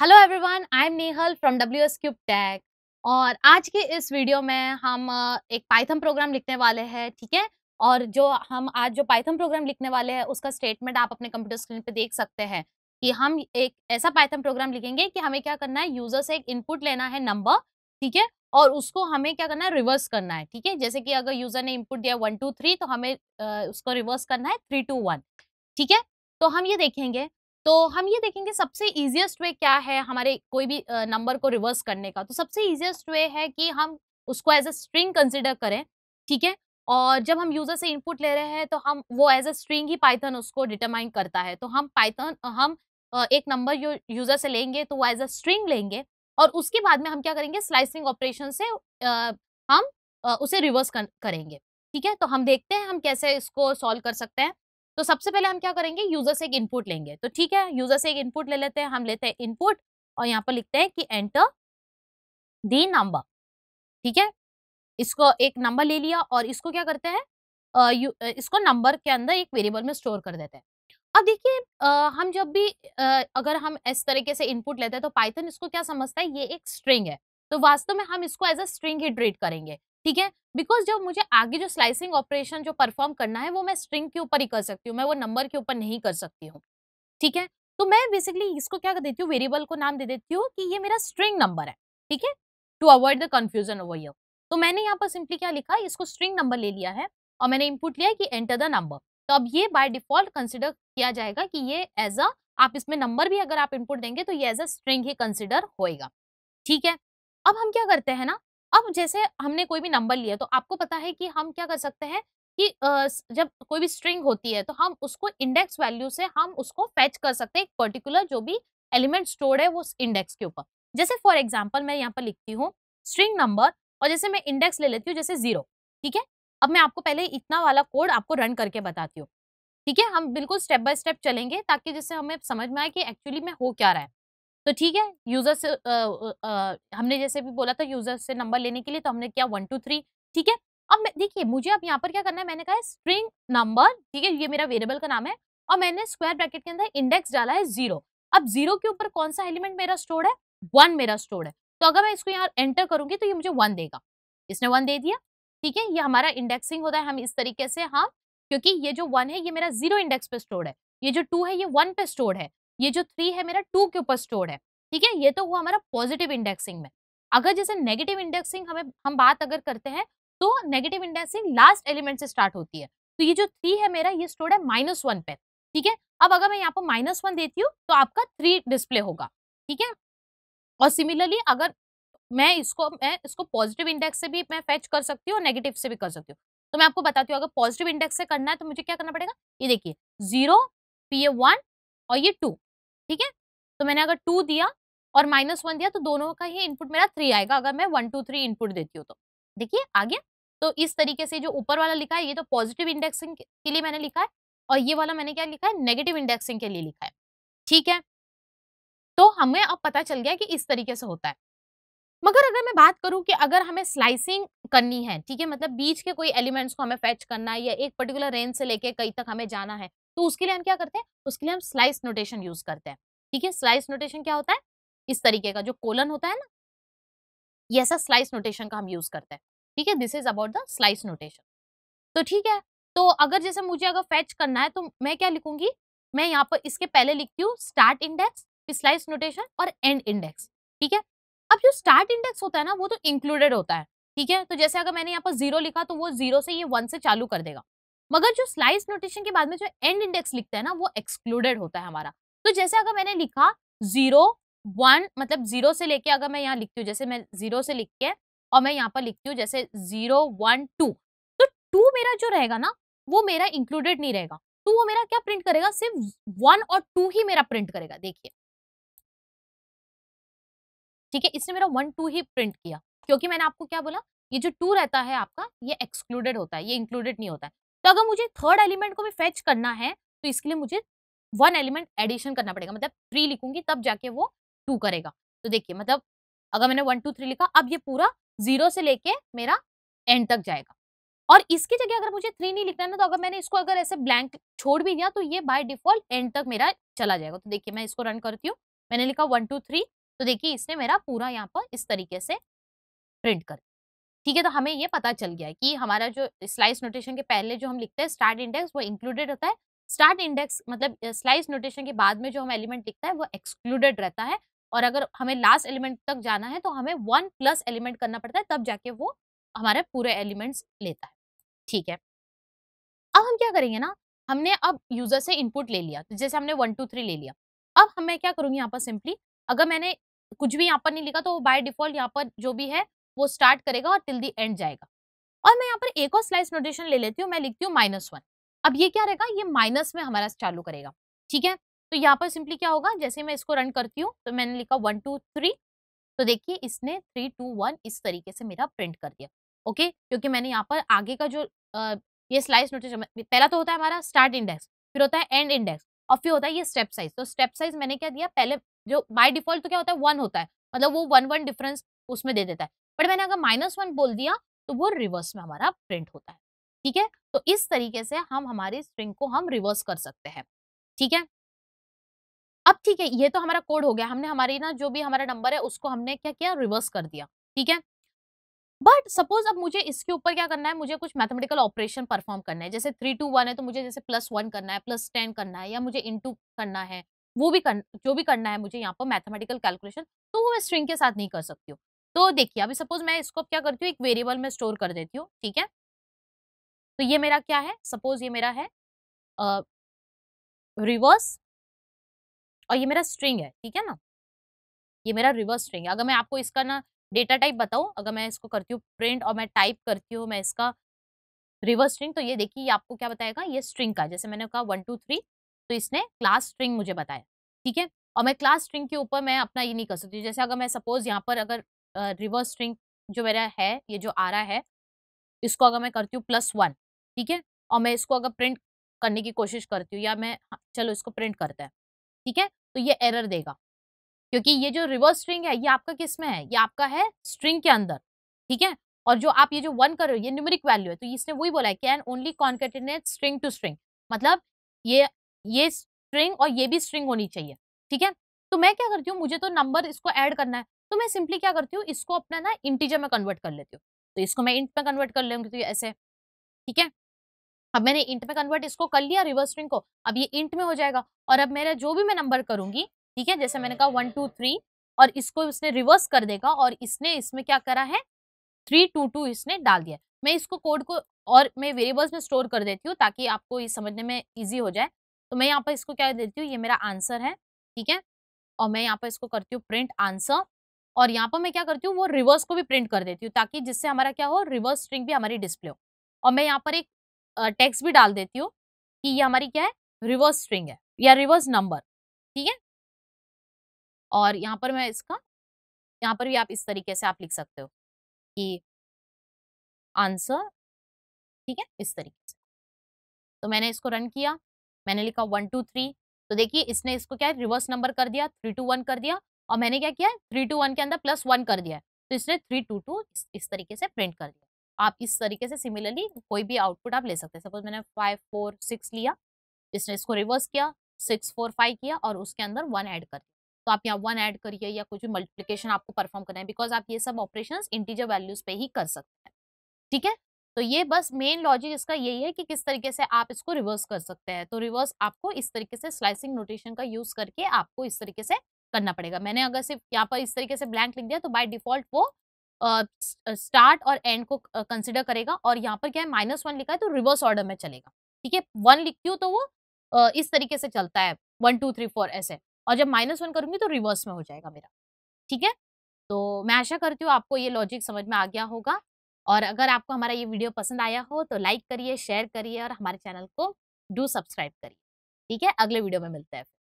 hello everyone I am Nehal from W S cube tech और आज के इस वीडियो में हम एक पाइथन प्रोग्राम लिखने वाले हैं ठीक है और जो हम आज जो पाइथन प्रोग्राम लिखने वाले हैं उसका स्टेटमेंट आप अपने कंप्यूटर स्क्रीन पे देख सकते हैं कि हम एक ऐसा पाइथन प्रोग्राम लिखेंगे कि हमें क्या करना है यूजर से एक इनपुट लेना है नंबर ठीक है और उसको हमें क्या करना है रिवर्स करना है ठीक है जैसे कि अगर यूजर ने इनपुट दिया वन टू थ्री तो हमें उसको रिवर्स करना है थ्री टू वन ठीक है तो हम ये देखेंगे तो हम ये देखेंगे सबसे ईजिएस्ट वे क्या है हमारे कोई भी नंबर को रिवर्स करने का तो सबसे ईजिएस्ट वे है कि हम उसको एज अ स्ट्रिंग कंसिडर करें ठीक है और जब हम यूज़र से इनपुट ले रहे हैं तो हम वो एज अ स्ट्रिंग ही पाइथन उसको डिटरमाइन करता है तो हम पाइथन हम एक नंबर यूज़र से लेंगे तो वो एज अ स्ट्रिंग लेंगे और उसके बाद में हम क्या करेंगे स्लाइसिंग ऑपरेशन से हम उसे रिवर्स करेंगे ठीक है तो हम देखते हैं हम कैसे इसको सॉल्व कर सकते हैं तो सबसे पहले हम क्या करेंगे यूजर से एक इनपुट लेंगे तो ठीक है यूजर से एक इनपुट ले लेते हैं हम लेते हैं इनपुट और यहाँ पर लिखते हैं कि एंटर दी नंबर ठीक है इसको एक नंबर ले लिया और इसको क्या करते हैं इसको नंबर के अंदर एक वेरिएबल में स्टोर कर देते हैं अब देखिए हम जब भी आ, अगर हम इस तरीके से इनपुट लेते हैं तो पाइथन इसको क्या समझता है ये एक स्ट्रिंग है तो वास्तव में हम इसको एज अ स्ट्रिंग ही ट्रीट करेंगे ठीक है बिकॉज जब मुझे आगे जो स्लाइसिंग ऑपरेशन जो परफॉर्म करना है वो मैं स्ट्रिंग के ऊपर ही कर सकती हूँ मैं वो नंबर के ऊपर नहीं कर सकती हूँ ठीक है तो मैं बेसिकली इसको क्या कर देती हूँ वेरिएबल को नाम दे देती हूँ कि ये मेरा स्ट्रिंग नंबर है ठीक है to avoid the confusion over you तो मैंने यहाँ पर सिंपली क्या लिखा इसको स्ट्रिंग नंबर ले लिया है और मैंने इनपुट लिया कि एंटर द नंबर तो अब ये बाय डिफॉल्ट कंसिडर किया जाएगा कि ये एज अ आप इसमें नंबर भी अगर आप इनपुट देंगे तो ये एज अ स्ट्रिंग ही कंसिडर होएगा ठीक है अब हम क्या करते हैं ना अब जैसे हमने कोई भी नंबर लिया तो आपको पता है कि हम क्या कर सकते हैं कि जब कोई भी स्ट्रिंग होती है तो हम उसको इंडेक्स वैल्यू से हम उसको फैच कर सकते हैं एक पर्टिकुलर जो भी एलिमेंट स्टोर्ड है वो इंडेक्स के ऊपर जैसे फॉर एग्जाम्पल मैं यहाँ पर लिखती हूँ स्ट्रिंग नंबर और जैसे मैं इंडेक्स ले लेती हूँ जैसे जीरो ठीक है अब मैं आपको पहले इतना वाला कोड आपको रन करके बताती हूँ ठीक है हम बिल्कुल स्टेप बाय स्टेप चलेंगे ताकि जैसे हमें समझ में आए कि एक्चुअली में हो क्या रहा है तो ठीक है यूजर से आ, आ, हमने जैसे भी बोला था यूजर से नंबर लेने के लिए तो हमने किया वन टू थ्री ठीक है अब देखिए मुझे अब यहाँ पर क्या करना है मैंने कहा है स्ट्रिंग नंबर ठीक है ये मेरा वेरिएबल का नाम है और मैंने स्क्वायर ब्रैकेट के अंदर इंडेक्स डाला है जीरो अब जीरो के ऊपर कौन सा एलिमेंट मेरा स्टोर है वन मेरा स्टोर है तो अगर मैं इसको यहाँ एंटर करूंगी तो ये मुझे वन देगा इसने वन दे दिया ठीक है ये हमारा इंडेक्सिंग होता है हम इस तरीके से हाँ क्योंकि ये जो वन है ये मेरा जीरो इंडेक्स पे स्टोर है ये जो टू है ये वन पे स्टोर है ये जो थ्री है मेरा टू के ऊपर स्टोर है ठीक है ये तो हुआ हमारा पॉजिटिव इंडेक्सिंग में अगर जैसे नेगेटिव इंडेक्सिंग हमें हम बात अगर करते हैं तो नेगेटिव इंडेक्सिंग लास्ट एलिमेंट से स्टार्ट होती है तो ये जो थ्री है मेरा ये स्टोर है माइनस वन पे ठीक है अब अगर मैं यहाँ पर माइनस वन देती हूँ तो आपका थ्री डिस्प्ले होगा ठीक है और सिमिलरली अगर मैं इसको मैं इसको पॉजिटिव इंडेक्स से भी मैं फैच कर सकती हूँ और नेगेटिव से भी कर सकती हूँ तो मैं आपको बताती हूँ अगर पॉजिटिव इंडेक्स से करना है तो मुझे क्या करना पड़ेगा ये देखिए जीरो पी ए वन और ये टू ठीक है तो मैंने अगर टू दिया और माइनस वन दिया तो दोनों का ही इनपुट मेरा थ्री आएगा अगर मैं वन टू थ्री इनपुट देती हूँ तो देखिए आ गया तो इस तरीके से जो ऊपर वाला लिखा है ये तो पॉजिटिव इंडेक्सिंग के लिए मैंने लिखा है और ये वाला मैंने क्या लिखा है नेगेटिव इंडेक्सिंग के लिए लिखा है ठीक है तो हमें अब पता चल गया कि इस तरीके से होता है मगर अगर मैं बात करूं कि अगर हमें स्लाइसिंग करनी है ठीक है मतलब बीच के कोई एलिमेंट्स को हमें फैच करना है या एक पर्टिकुलर रेंज से लेके कहीं तक हमें जाना है तो उसके लिए हम क्या करते हैं उसके लिए हम स्लाइस नोटेशन यूज करते हैं ठीक है स्लाइस नोटेशन क्या होता है इस तरीके का जो कोलन होता है ना ये ऐसा स्लाइस नोटेशन का हम यूज करते हैं ठीक है this is about the slice notation तो ठीक है तो अगर जैसे मुझे अगर फैच करना है तो मैं क्या लिखूंगी मैं यहाँ पर इसके पहले लिखती हूँ स्टार्ट इंडेक्स स्लाइस नोटेशन और एंड इंडेक्स ठीक है अब जो स्टार्ट इंडेक्स होता है ना वो तो इंक्लूडेड होता है ठीक है तो जैसे अगर मैंने यहाँ पर जीरो लिखा तो वो जीरो से ये वन से चालू कर देगा मगर जो स्लाइस नोटेशन के बाद में जो एंड इंडेक्स लिखता है ना वो एक्सक्लूडेड होता है हमारा तो जैसे अगर मैंने लिखा जीरो वन मतलब जीरो से लेके अगर मैं यहाँ लिखती हूँ जैसे मैं जीरो से लिख के और मैं यहाँ पर लिखती हूँ जैसे जीरो वन टू तो टू मेरा जो रहेगा ना वो मेरा इंक्लूडेड नहीं रहेगा टू तो वो मेरा क्या प्रिंट करेगा सिर्फ वन और टू ही मेरा प्रिंट करेगा देखिए ठीक है इसने मेरा वन टू ही प्रिंट किया क्योंकि मैंने आपको क्या बोला ये जो टू रहता है आपका ये एक्सक्लूडेड होता है ये इंक्लूडेड नहीं होता है अगर मुझे थर्ड एलिमेंट को भी फेच करना है तो इसके लिए मुझे वन एलिमेंट एडिशन करना पड़ेगा मतलब थ्री लिखूंगी तब जाके वो टू करेगा तो देखिए मतलब अगर मैंने वन टू थ्री लिखा अब ये पूरा जीरो से लेके मेरा एंड तक जाएगा और इसकी जगह अगर मुझे थ्री नहीं लिखना है ना तो अगर मैंने इसको अगर ऐसे ब्लैंक छोड़ भी दिया तो ये बाय डिफॉल्ट एंड तक मेरा चला जाएगा तो देखिए मैं इसको रन करती हूँ मैंने लिखा वन टू थ्री तो देखिए इसने मेरा पूरा यहाँ पर इस तरीके से प्रिंट कर ठीक है तो हमें ये पता चल गया कि हमारा जो स्लाइस नोटेशन के पहले जो हम लिखते हैं स्टार्ट इंडेक्स वो इंक्लूडेड होता है स्टार्ट इंडेक्स मतलब स्लाइस नोटेशन के बाद में जो हम एलिमेंट लिखता है वो एक्सक्लूडेड रहता है और अगर हमें लास्ट एलिमेंट तक जाना है तो हमें वन प्लस एलिमेंट करना पड़ता है तब जाके वो हमारे पूरे एलिमेंट्स लेता है ठीक है अब हम क्या करेंगे ना हमने अब यूजर से इनपुट ले लिया जैसे हमने वन टू थ्री ले लिया अब हमें क्या करूँगी यहाँ पर सिंपली अगर मैंने कुछ भी यहाँ पर नहीं लिखा तो बाय डिफॉल्ट यहाँ पर जो भी है वो स्टार्ट करेगा और टिल दी एंड जाएगा और मैं यहाँ पर एक और स्लाइस नोटेशन ले लेती हूँ मैं लिखती हूँ माइनस वन अब ये क्या रहेगा ये माइनस में हमारा चालू करेगा ठीक है तो यहाँ पर सिंपली क्या होगा जैसे मैं इसको रन करती हूँ तो मैंने लिखा वन टू थ्री तो देखिए इसने थ्री टू वन इस तरीके से मेरा प्रिंट कर दिया ओके क्योंकि मैंने यहाँ पर आगे का जो आ, ये स्लाइस नोटेशन पहला तो होता है हमारा स्टार्ट इंडेक्स फिर होता है एंड इंडेक्स और फिर होता है ये स्टेप साइज तो स्टेप साइज मैंने क्या दिया पहले जो बाय डिफॉल्ट तो क्या होता है वन होता है मतलब वो वन वन डिफरेंस उसमें दे देता है बट मैंने अगर माइनस वन बोल दिया तो वो रिवर्स में हमारा प्रिंट होता है ठीक है तो इस तरीके से हम हमारे स्ट्रिंग को हम रिवर्स कर सकते हैं ठीक है अब ठीक है ये तो हमारा कोड हो गया हमने हमारी ना जो भी हमारा नंबर है उसको हमने क्या किया रिवर्स कर दिया ठीक है बट सपोज अब मुझे इसके ऊपर क्या करना है मुझे कुछ मैथमेटिकल ऑपरेशन परफॉर्म करना है जैसे थ्री टू वन है तो मुझे जैसे प्लस वन करना है प्लस टेन करना है या मुझे इंटू करना है वो भी कर, जो भी करना है मुझे यहाँ पर मैथमेटिकल कैलकुलेशन तो वो मैं स्ट्रिंग के साथ नहीं कर सकती हूँ तो देखिए अभी सपोज मैं इसको क्या करती हूँ एक वेरिएबल में स्टोर कर देती हूँ ठीक है तो ये मेरा क्या है सपोज ये मेरा है रिवर्स और ये मेरा स्ट्रिंग है ठीक है ना ये मेरा रिवर्स स्ट्रिंग है अगर मैं आपको इसका ना डेटा टाइप बताऊँ अगर मैं इसको करती हूँ प्रिंट और मैं टाइप करती हूँ मैं इसका रिवर्स स्ट्रिंग तो ये देखिए ये आपको क्या बताएगा ये स्ट्रिंग का जैसे मैंने कहा वन टू थ्री तो इसने क्लास स्ट्रिंग मुझे बताया ठीक है और मैं क्लास स्ट्रिंग के ऊपर मैं अपना ये नहीं कर सकती जैसे अगर मैं सपोज यहाँ पर अगर रिवर्स स्ट्रिंग जो मेरा है ये जो आ रहा है इसको अगर मैं करती हूँ प्लस वन ठीक है और मैं इसको अगर प्रिंट करने की कोशिश करती हूँ या मैं हाँ, चलो इसको प्रिंट करते हैं ठीक है तो ये एरर देगा क्योंकि ये जो रिवर्स स्ट्रिंग है ये आपका किस में है ये आपका है स्ट्रिंग के अंदर ठीक है और जो आप ये जो वन कर रहे हो ये न्यूमेरिक वैल्यू है तो इसने वही बोला है can only concatenate string to string मतलब ये ये स्ट्रिंग और ये भी स्ट्रिंग होनी चाहिए ठीक है तो मैं क्या करती हूँ मुझे तो नंबर इसको ऐड करना है तो मैं सिंपली क्या करती हूँ इसको अपना ना इंटीजर में कन्वर्ट कर लेती हूँ तो इसको मैं इंट में कन्वर्ट कर लूँगी तो ऐसे ठीक है अब मैंने इंट में कन्वर्ट इसको कर लिया रिवर्स स्ट्रिंग को अब ये इंट में हो जाएगा और अब मेरा जो भी मैं नंबर करूंगी ठीक है जैसे मैंने कहा वन टू थ्री और इसको उसने रिवर्स कर देगा और इसने इसमें क्या करा है थ्री टू टू इसने डाल दिया मैं इसको कोड को और मैं वेरिएबल्स में स्टोर कर देती हूँ ताकि आपको ये समझने में ईजी हो जाए तो मैं यहाँ पर इसको क्या देती हूँ ये मेरा आंसर है ठीक है और मैं यहाँ पर इसको करती हूँ प्रिंट आंसर और यहाँ पर मैं क्या करती हूँ वो रिवर्स को भी प्रिंट कर देती हूँ ताकि जिससे हमारा क्या हो रिवर्स स्ट्रिंग भी हमारी डिस्प्ले हो और मैं यहाँ पर एक टेक्स्ट भी डाल देती हूँ कि ये हमारी क्या है रिवर्स स्ट्रिंग है या रिवर्स नंबर ठीक है और यहाँ पर मैं इसका यहाँ पर भी आप इस तरीके से आप लिख सकते हो कि आंसर ठीक है इस तरीके से तो मैंने इसको रन किया मैंने लिखा वन टू थ्री तो देखिए इसने इसको क्या है रिवर्स नंबर कर दिया थ्री टू वन कर दिया और मैंने क्या किया थ्री टू वन के अंदर प्लस वन कर दिया है तो इसने थ्री टू टू इस तरीके से प्रिंट कर दिया आप इस तरीके से सिमिलरली कोई भी आउटपुट आप ले सकते हैं सपोज मैंने फाइव फोर सिक्स लिया इसने इसको रिवर्स किया सिक्स फोर फाइव किया और उसके अंदर वन ऐड कर दिया तो आप यहाँ वन ऐड करिए या कुछ भी मल्टीप्लीकेशन आपको परफॉर्म करना है बिकॉज आप ये सब ऑपरेशन इंटीजर वैल्यूज पे ही कर सकते हैं ठीक है तो ये बस मेन लॉजिक इसका यही है कि किस तरीके से आप इसको रिवर्स कर सकते हैं तो रिवर्स आपको इस तरीके से स्लाइसिंग नोटेशन का यूज करके आपको इस तरीके से करना पड़ेगा मैंने अगर सिर्फ यहाँ पर इस तरीके से ब्लैंक लिख दिया तो बाई डिफॉल्ट वो स्टार्ट uh, और एंड को कंसिडर uh, करेगा और यहाँ पर क्या है माइनस वन लिखा है तो रिवर्स ऑर्डर में चलेगा ठीक है वन लिखती हूँ तो वो uh, इस तरीके से चलता है वन टू थ्री फोर ऐसे और जब माइनस वन करूंगी तो रिवर्स में हो जाएगा मेरा ठीक है तो मैं आशा करती हूँ आपको ये लॉजिक समझ में आ गया होगा और अगर आपको हमारा ये वीडियो पसंद आया हो तो लाइक करिए शेयर करिए और हमारे चैनल को डू सब्सक्राइब करिए ठीक है अगले वीडियो में मिलते हैं